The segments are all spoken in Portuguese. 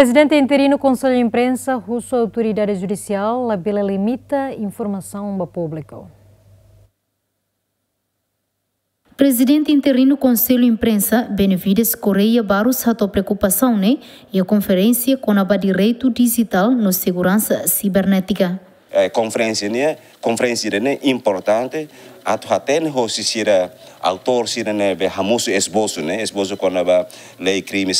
Presidente interino Conselho de Imprensa, russo autoridade judicial, Labila limita informação ao público. Presidente interino Conselho Imprensa, Benevides Correia Barros a preocupação, né? E a conferência com a Direito Digital no Segurança Cibernética. É, conferência, né? konferensi ne importante atu haten hosi autor sira ne be hamusu esbosu ne esbosu kona ba eh, lei crime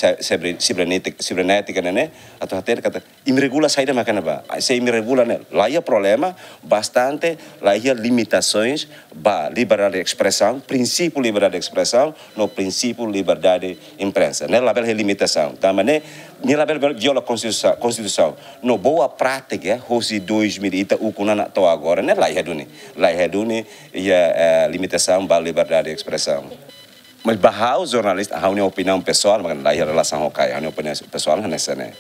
cibernética cibernética ne atu haten kata imregula saída makana ba se imregula ne laia problema bastante laia limitações ba liberdade de expressão princípio liberdade de expressão no princípio liberdade de imprensa ne label limitação também ne ni label viola constituição constituição no boa prática hosi 2000 ita ukuna na to agora é laiheduni. Ya, laiheduni ya, é, ya, dunia eh, limitação para a liberdade dari ekspresam. Mas barrar jurnalis, jornalista, a opini opinião pessoal, makan lá em relação ao CAI, a minha opinião pessoal é nessa, né?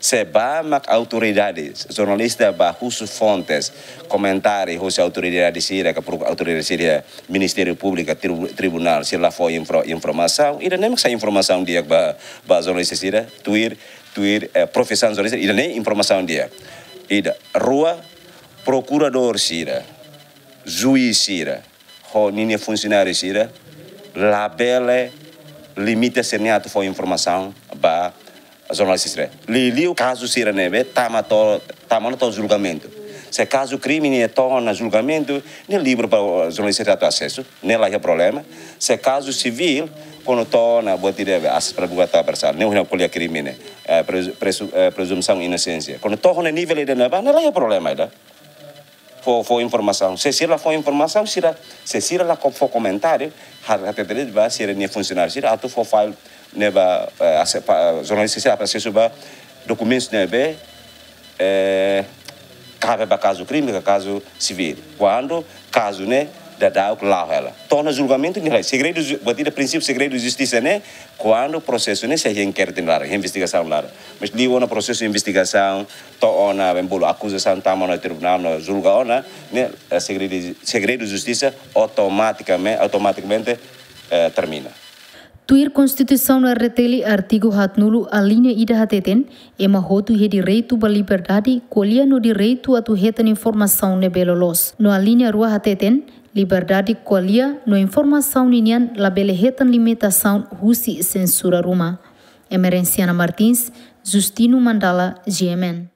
Sebamak autoridades, jornalista bahusu fontes, komentari, husu autoridades síria, autoridades síria, ministeri publik, Tribunal, se lá foi info, informação, ida nem essa informação dia ba, ba jornalista síria, tuir, tuir, eh, profissão jornalista, e nem dia. ida rua, procurador sira, juiz sira, ho nini funcionário sira, labele limita serniato foi informação ba jornalista sira. Lili o caso sira neve tama tá to tama tá no to julgamento. Se é caso crime é na julgamento, nem livro para jornalista ter acesso, nem lá é problema. Se é caso civil, quando torna botireve as para bugar tabarsal, nem o colher crime, né? Presunção de inocência. Quando torna nível de neba, nem lá é problema, ainda. É for, for informação. Se Sira for informação, Sira, se Sira lá for comentário, a tetele vai ser nem funcionar. Sira ato for file né neva eh, jornalista Sira para se suba documentos né neve eh, cabe para caso crime, caso civil. Quando caso né da que lá ela torna julgamento em Segredo, batida princípio segredo de justiça né quando o processo né se requer lá investigação lá mas li no processo de investigação to ona bembulo acusação tamo no tribunal no julga ona né segredo segredo de justiça automaticamente automaticamente eh, termina Tuir Constituição no RTL artigo hatnulu a linha ida hateten, ema hotu he direito ba liberdade, colhia no direito a tu reta informação ne belolos. No a linha rua hateten, Liberdade qualia no informação ninian labelehetan limitação russi censura ruma. Emerenciana Martins, Justino Mandala, GMN.